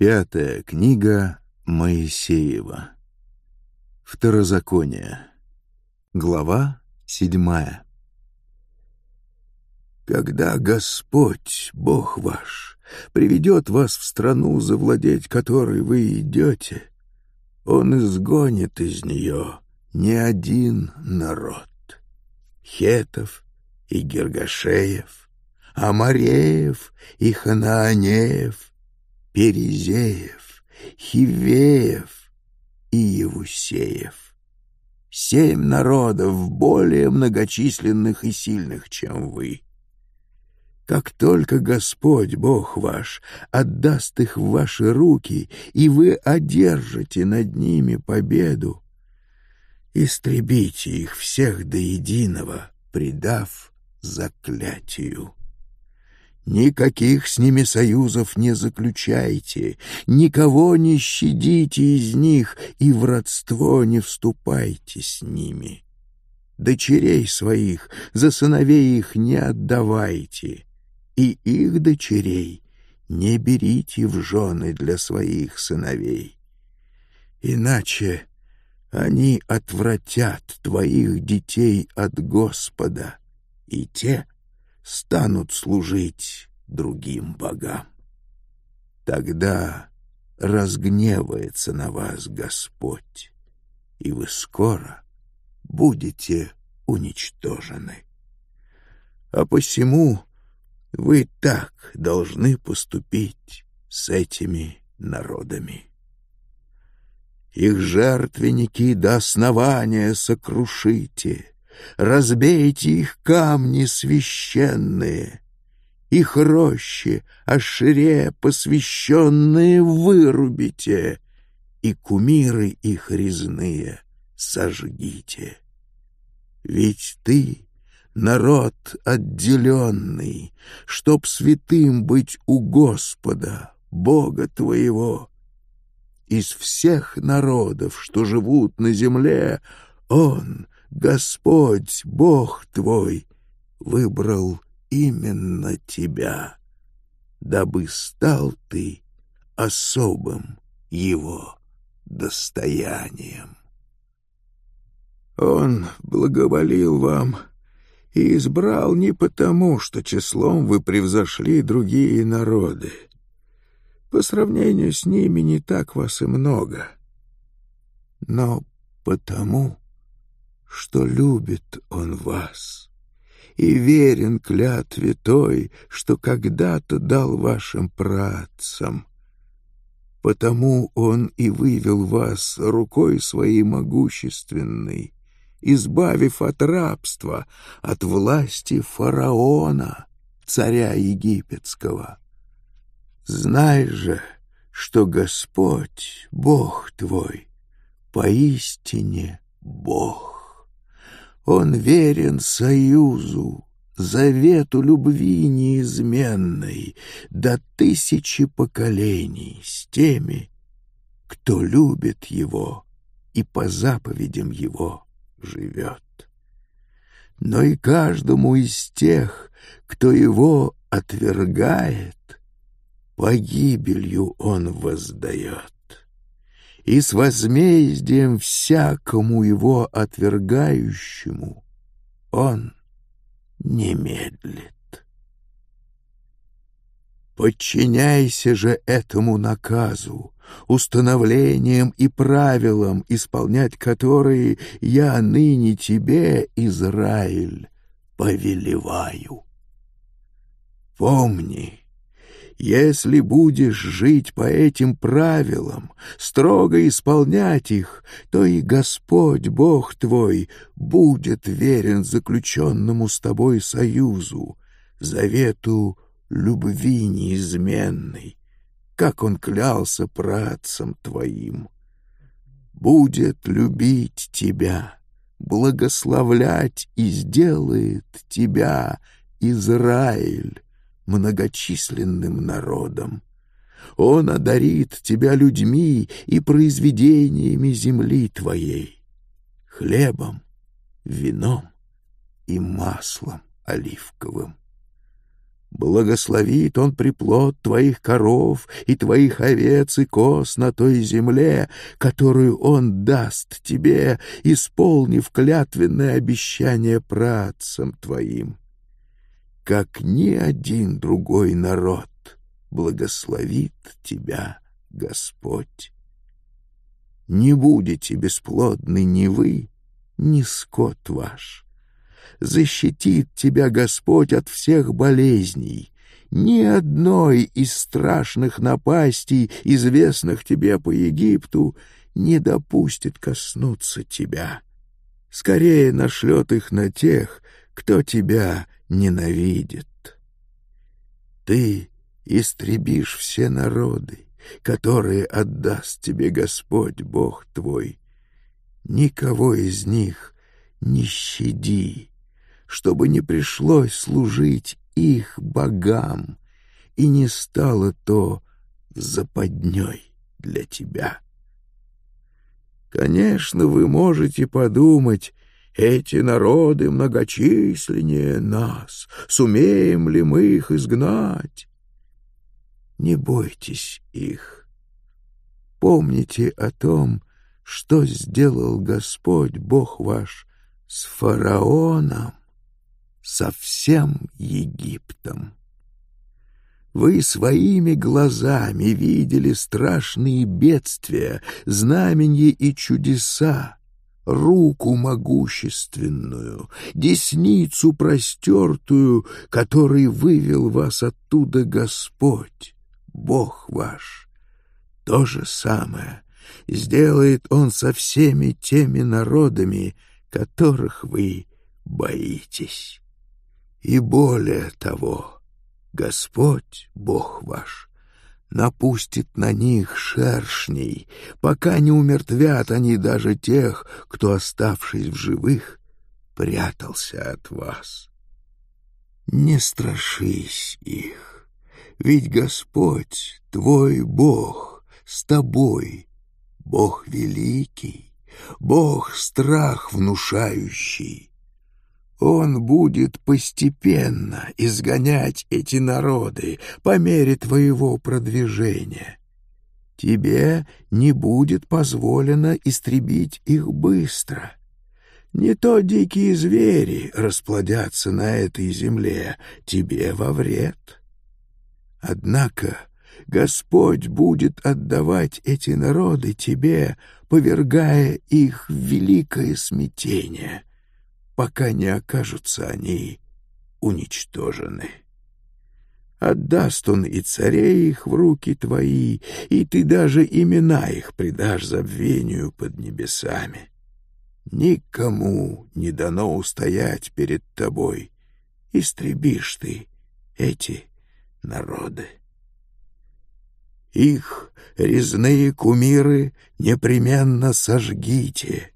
Пятая книга Моисеева. Второзаконие. Глава седьмая. «Когда Господь, Бог ваш, приведет вас в страну, завладеть которой вы идете, Он изгонит из нее не один народ — хетов и гергашеев, амареев и ханаанеев — Перезеев, Хивеев и Евусеев. Семь народов более многочисленных и сильных, чем вы. Как только Господь, Бог ваш, отдаст их в ваши руки, и вы одержите над ними победу, истребите их всех до единого, предав заклятию. Никаких с ними союзов не заключайте, никого не щадите из них и в родство не вступайте с ними. Дочерей своих за сыновей их не отдавайте, и их дочерей не берите в жены для своих сыновей. Иначе они отвратят твоих детей от Господа, и те — станут служить другим богам. Тогда разгневается на вас Господь, и вы скоро будете уничтожены. А посему вы так должны поступить с этими народами. Их жертвенники до основания сокрушите, Разбейте их камни священные, Их рощи, ошире посвященные вырубите, И кумиры их резные сожгите. Ведь ты — народ отделенный, Чтоб святым быть у Господа, Бога твоего. Из всех народов, что живут на земле, Он — Господь, Бог твой, выбрал именно тебя, дабы стал ты особым его достоянием. Он благоволил вам и избрал не потому, что числом вы превзошли другие народы. По сравнению с ними не так вас и много, но потому, что любит он вас и верен клятве той, что когда-то дал вашим працам. Потому он и вывел вас рукой своей могущественной, избавив от рабства, от власти фараона, царя египетского. Знай же, что Господь, Бог твой, поистине Бог. Он верен союзу, завету любви неизменной до тысячи поколений с теми, кто любит его и по заповедям его живет. Но и каждому из тех, кто его отвергает, погибелью он воздает и с возмездием всякому его отвергающему он не медлит. Подчиняйся же этому наказу, установлением и правилам, исполнять которые я ныне тебе, Израиль, повелеваю. Помни, если будешь жить по этим правилам, строго исполнять их, то и Господь, Бог твой, будет верен заключенному с тобой союзу, завету любви неизменной, как он клялся працам твоим. Будет любить тебя, благословлять и сделает тебя Израиль, многочисленным народом. Он одарит тебя людьми и произведениями земли твоей, хлебом, вином и маслом оливковым. Благословит он приплод твоих коров и твоих овец и коз на той земле, которую он даст тебе, исполнив клятвенное обещание працам твоим как ни один другой народ. Благословит тебя Господь. Не будете бесплодны ни вы, ни скот ваш. Защитит тебя Господь от всех болезней, ни одной из страшных напастей, известных тебе по Египту, не допустит коснуться тебя. Скорее нашлет их на тех, кто тебя ненавидит. Ты истребишь все народы, которые отдаст тебе Господь Бог твой. Никого из них не щади, чтобы не пришлось служить их богам, и не стало то западней для тебя. Конечно, вы можете подумать, эти народы многочисленнее нас. Сумеем ли мы их изгнать? Не бойтесь их. Помните о том, что сделал Господь Бог ваш с фараоном, со всем Египтом. Вы своими глазами видели страшные бедствия, знамения и чудеса, руку могущественную, десницу простертую, который вывел вас оттуда Господь, Бог ваш. То же самое сделает Он со всеми теми народами, которых вы боитесь. И более того, Господь, Бог ваш, напустит на них шершней, пока не умертвят они даже тех, кто, оставшись в живых, прятался от вас. Не страшись их, ведь Господь, твой Бог, с тобой, Бог великий, Бог страх внушающий, он будет постепенно изгонять эти народы по мере твоего продвижения. Тебе не будет позволено истребить их быстро. Не то дикие звери расплодятся на этой земле, тебе во вред. Однако Господь будет отдавать эти народы тебе, повергая их в великое смятение — пока не окажутся они уничтожены. Отдаст он и царей их в руки твои, и ты даже имена их предашь забвению под небесами. Никому не дано устоять перед тобой. Истребишь ты эти народы. Их резные кумиры непременно сожгите,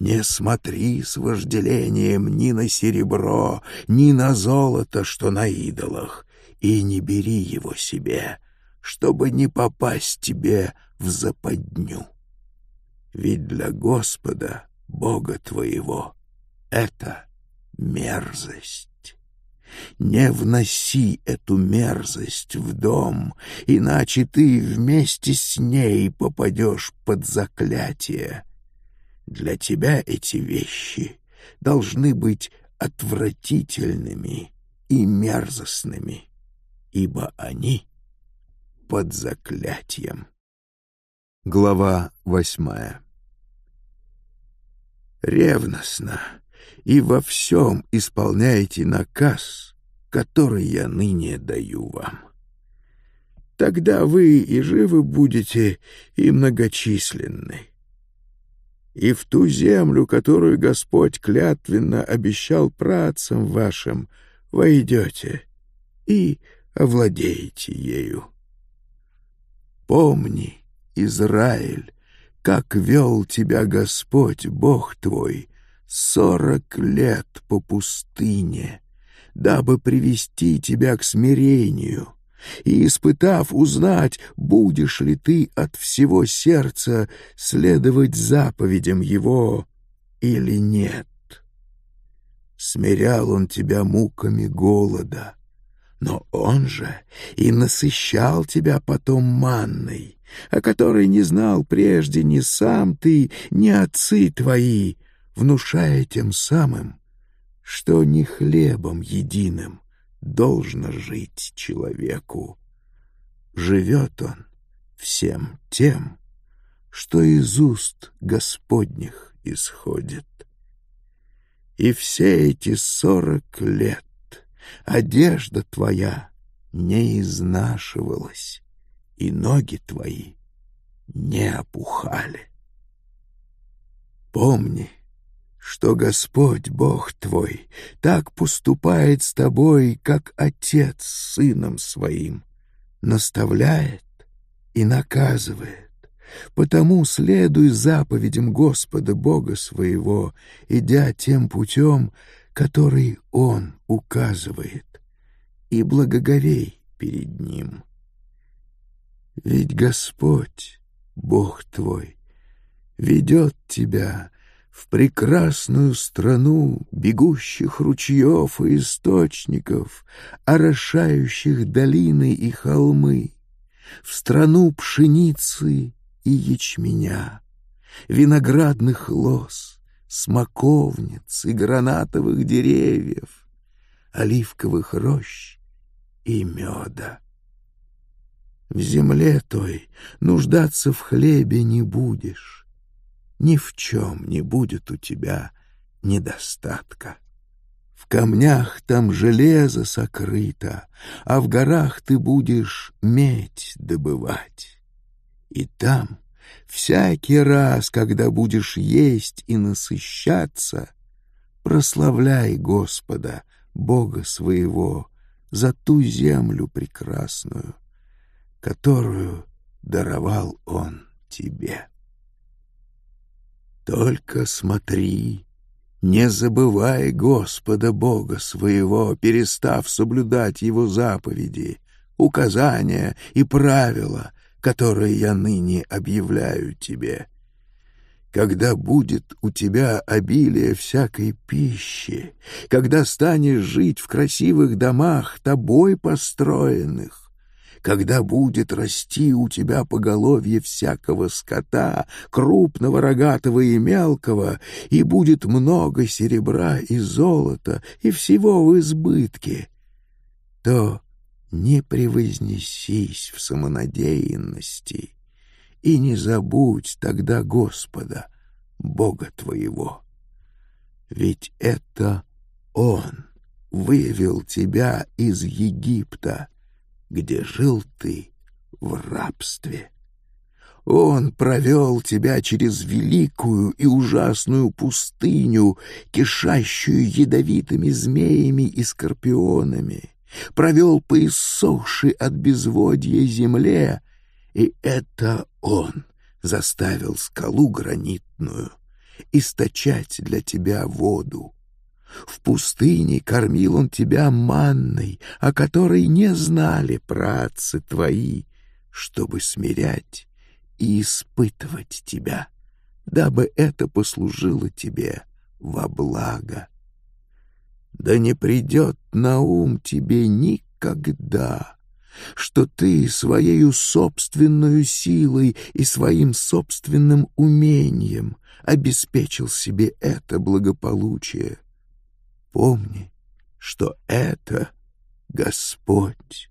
не смотри с вожделением ни на серебро, ни на золото, что на идолах, и не бери его себе, чтобы не попасть тебе в западню. Ведь для Господа, Бога твоего, это мерзость. Не вноси эту мерзость в дом, иначе ты вместе с ней попадешь под заклятие, для тебя эти вещи должны быть отвратительными и мерзостными, ибо они под заклятием. Глава восьмая Ревностно и во всем исполняйте наказ, который я ныне даю вам. Тогда вы и живы будете, и многочисленны и в ту землю, которую Господь клятвенно обещал працам вашим, войдете и овладеете ею. Помни, Израиль, как вел тебя Господь, Бог твой, сорок лет по пустыне, дабы привести тебя к смирению, и, испытав, узнать, будешь ли ты от всего сердца следовать заповедям его или нет. Смирял он тебя муками голода, но он же и насыщал тебя потом манной, о которой не знал прежде ни сам ты, ни отцы твои, внушая тем самым, что не хлебом единым, должно жить человеку. Живет он всем тем, что из уст Господних исходит. И все эти сорок лет одежда твоя не изнашивалась, и ноги твои не опухали. Помни, что Господь, Бог твой, так поступает с тобой, как отец с сыном своим, наставляет и наказывает. Потому следуй заповедям Господа Бога своего, идя тем путем, который Он указывает, и благоговей перед Ним. Ведь Господь, Бог твой, ведет тебя в прекрасную страну бегущих ручьев и источников, орошающих долины и холмы, в страну пшеницы и ячменя, виноградных лоз, смоковниц и гранатовых деревьев, оливковых рощ и меда. В земле той нуждаться в хлебе не будешь, ни в чем не будет у тебя недостатка. В камнях там железо сокрыто, а в горах ты будешь медь добывать. И там всякий раз, когда будешь есть и насыщаться, прославляй Господа, Бога своего, за ту землю прекрасную, которую даровал Он тебе». Только смотри, не забывай Господа Бога своего, перестав соблюдать Его заповеди, указания и правила, которые я ныне объявляю тебе. Когда будет у тебя обилие всякой пищи, когда станешь жить в красивых домах, тобой построенных, когда будет расти у тебя поголовье всякого скота, крупного, рогатого и мелкого, и будет много серебра и золота, и всего в избытке, то не превознесись в самонадеянности и не забудь тогда Господа, Бога твоего. Ведь это Он вывел тебя из Египта — где жил ты в рабстве. Он провел тебя через великую и ужасную пустыню, кишащую ядовитыми змеями и скорпионами, провел по иссохшей от безводья земле, и это он заставил скалу гранитную источать для тебя воду. В пустыне кормил он тебя манной, о которой не знали працы твои, чтобы смирять и испытывать тебя, дабы это послужило тебе во благо. Да не придет на ум тебе никогда, что ты своей собственной силой и своим собственным умением обеспечил себе это благополучие — помни, что это Господь,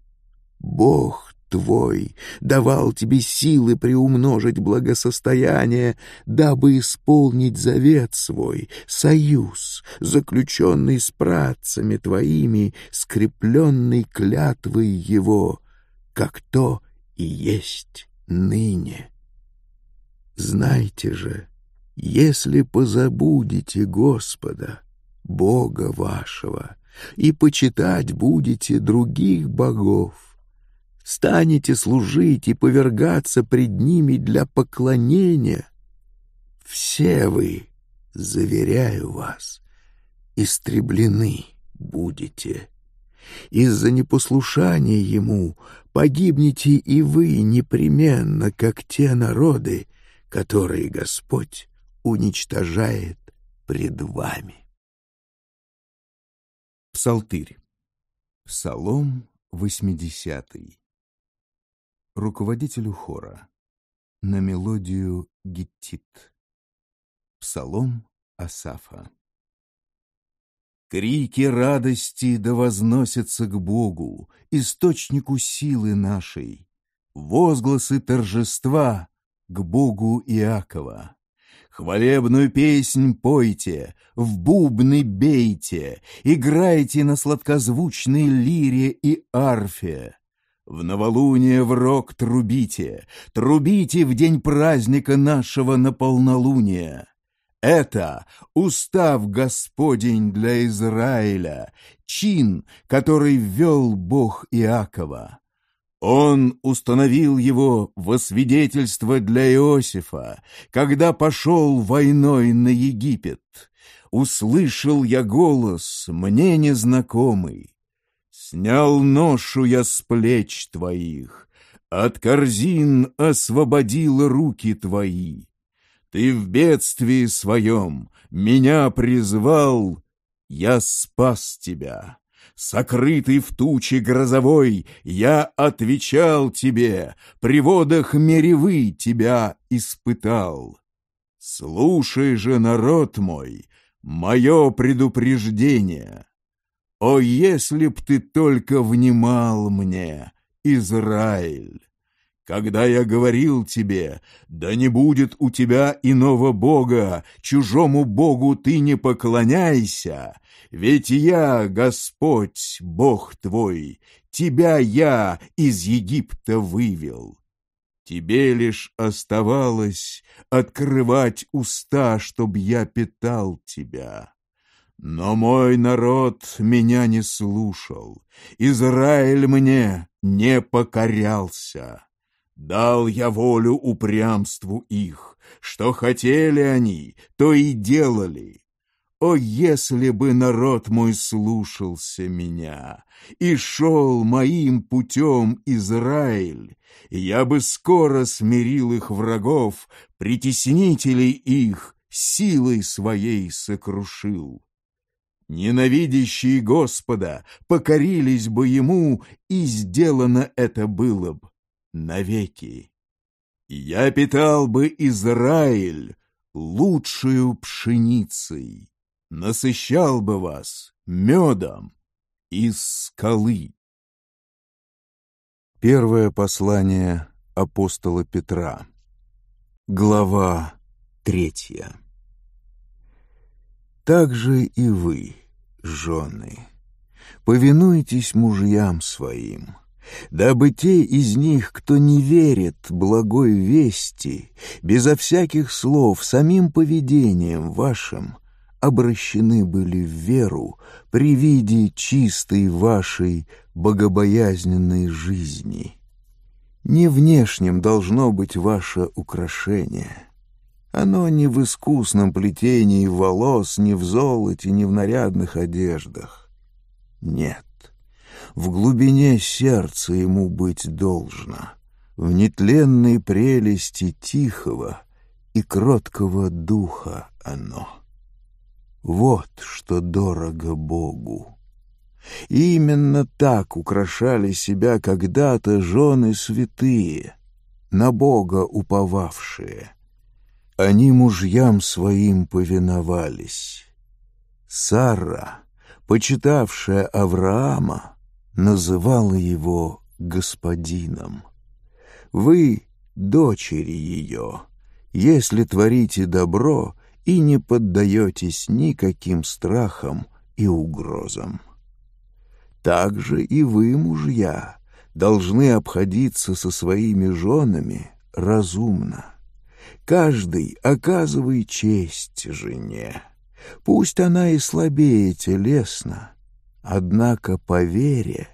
Бог твой, давал тебе силы приумножить благосостояние, дабы исполнить завет свой, союз, заключенный с працами твоими, скрепленный клятвой его, как то и есть ныне. Знайте же, если позабудете Господа, Бога вашего, и почитать будете других богов. Станете служить и повергаться пред ними для поклонения. Все вы, заверяю вас, истреблены будете. Из-за непослушания ему погибнете и вы непременно, как те народы, которые Господь уничтожает пред вами. Псалтырь. Псалом 80. Руководителю хора. На мелодию гиттит. Псалом Асафа. Крики радости да возносятся к Богу, источнику силы нашей. Возгласы торжества к Богу Иакова. Хвалебную песнь пойте, в бубны бейте, Играйте на сладкозвучной лире и арфе. В новолуние в рог трубите, Трубите в день праздника нашего на полнолуние. Это устав Господень для Израиля, чин, который ввел Бог Иакова. Он установил его во свидетельство для Иосифа, когда пошел войной на Египет. Услышал я голос, мне незнакомый. Снял ношу я с плеч твоих, от корзин освободил руки твои. Ты в бедствии своем меня призвал, я спас тебя сокрытый в туче грозовой, я отвечал тебе, при водах меревы тебя испытал. Слушай же, народ мой, мое предупреждение. О, если б ты только внимал мне, Израиль! когда я говорил тебе, да не будет у тебя иного Бога, чужому Богу ты не поклоняйся, ведь я, Господь, Бог твой, тебя я из Египта вывел. Тебе лишь оставалось открывать уста, чтобы я питал тебя. Но мой народ меня не слушал, Израиль мне не покорялся. Дал я волю упрямству их, что хотели они, то и делали. О, если бы народ мой слушался меня и шел моим путем Израиль, я бы скоро смирил их врагов, притеснителей их, силой своей сокрушил. Ненавидящие Господа покорились бы ему, и сделано это было б навеки. Я питал бы Израиль лучшую пшеницей, насыщал бы вас медом из скалы. Первое послание апостола Петра, глава третья. Так же и вы, жены, повинуйтесь мужьям своим — дабы те из них, кто не верит благой вести, безо всяких слов, самим поведением вашим, обращены были в веру при виде чистой вашей богобоязненной жизни. Не внешним должно быть ваше украшение». Оно не в искусном плетении волос, не в золоте, не в нарядных одеждах. Нет в глубине сердца ему быть должно, в нетленной прелести тихого и кроткого духа оно. Вот что дорого Богу. именно так украшали себя когда-то жены святые, на Бога уповавшие. Они мужьям своим повиновались. Сара, почитавшая Авраама, называла его господином. Вы — дочери ее, если творите добро и не поддаетесь никаким страхам и угрозам. Также и вы, мужья, должны обходиться со своими женами разумно. Каждый оказывай честь жене. Пусть она и слабее телесно, Однако по вере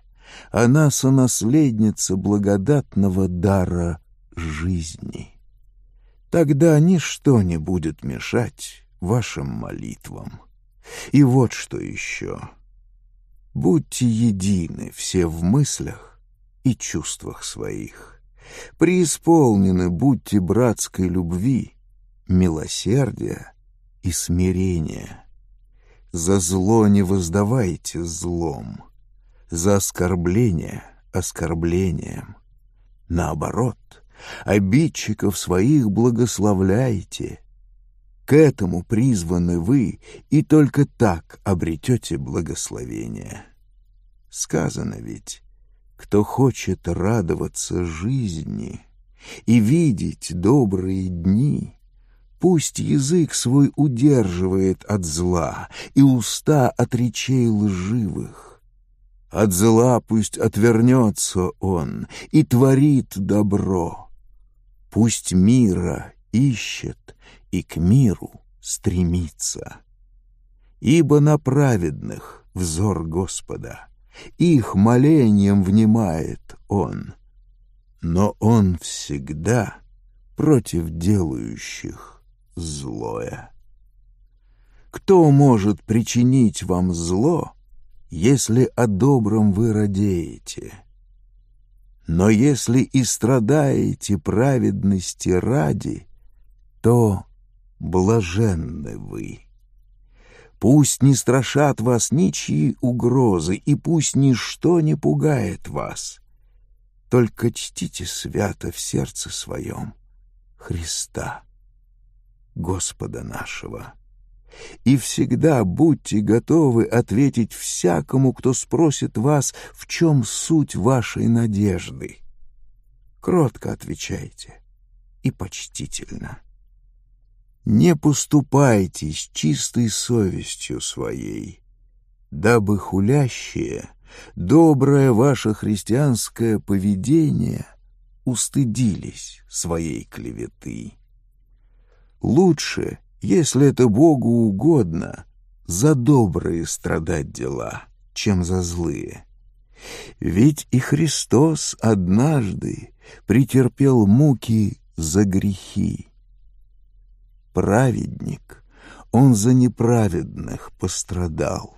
она сонаследница благодатного дара жизни. Тогда ничто не будет мешать вашим молитвам. И вот что еще. Будьте едины все в мыслях и чувствах своих. Преисполнены будьте братской любви, милосердия и смирения». За зло не воздавайте злом, за оскорбление оскорблением. Наоборот, обидчиков своих благословляйте. К этому призваны вы, и только так обретете благословение. Сказано ведь, кто хочет радоваться жизни и видеть добрые дни — Пусть язык свой удерживает от зла и уста от речей лживых. От зла пусть отвернется он и творит добро. Пусть мира ищет и к миру стремится. Ибо на праведных взор Господа, их молением внимает он. Но он всегда против делающих злое. Кто может причинить вам зло, если о добром вы радеете? Но если и страдаете праведности ради, то блаженны вы. Пусть не страшат вас ничьи угрозы, и пусть ничто не пугает вас. Только чтите свято в сердце своем Христа. Господа нашего. И всегда будьте готовы ответить всякому, кто спросит вас, в чем суть вашей надежды. Кротко отвечайте и почтительно. Не поступайте с чистой совестью своей, дабы хулящие, доброе ваше христианское поведение устыдились своей клеветы. Лучше, если это Богу угодно, за добрые страдать дела, чем за злые. Ведь и Христос однажды претерпел муки за грехи. Праведник, он за неправедных пострадал,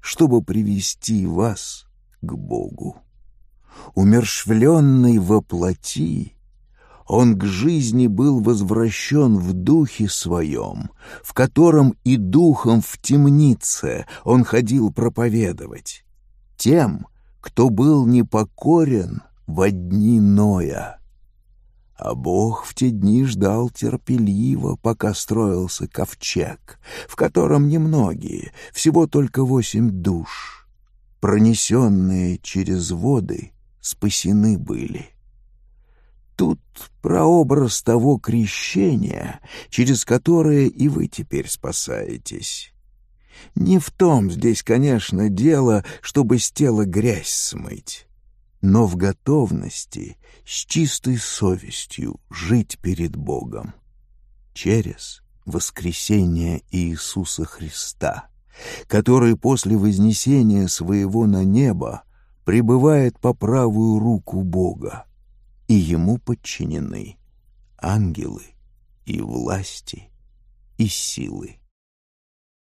чтобы привести вас к Богу. Умершвленный во плоти, он к жизни был возвращен в духе своем, в котором и духом в темнице он ходил проповедовать. Тем, кто был непокорен во дни Ноя. А Бог в те дни ждал терпеливо, пока строился ковчег, в котором немногие, всего только восемь душ, пронесенные через воды, спасены были тут прообраз того крещения, через которое и вы теперь спасаетесь. Не в том здесь, конечно, дело, чтобы с тела грязь смыть, но в готовности с чистой совестью жить перед Богом через воскресение Иисуса Христа, который после вознесения своего на небо пребывает по правую руку Бога и ему подчинены ангелы и власти и силы.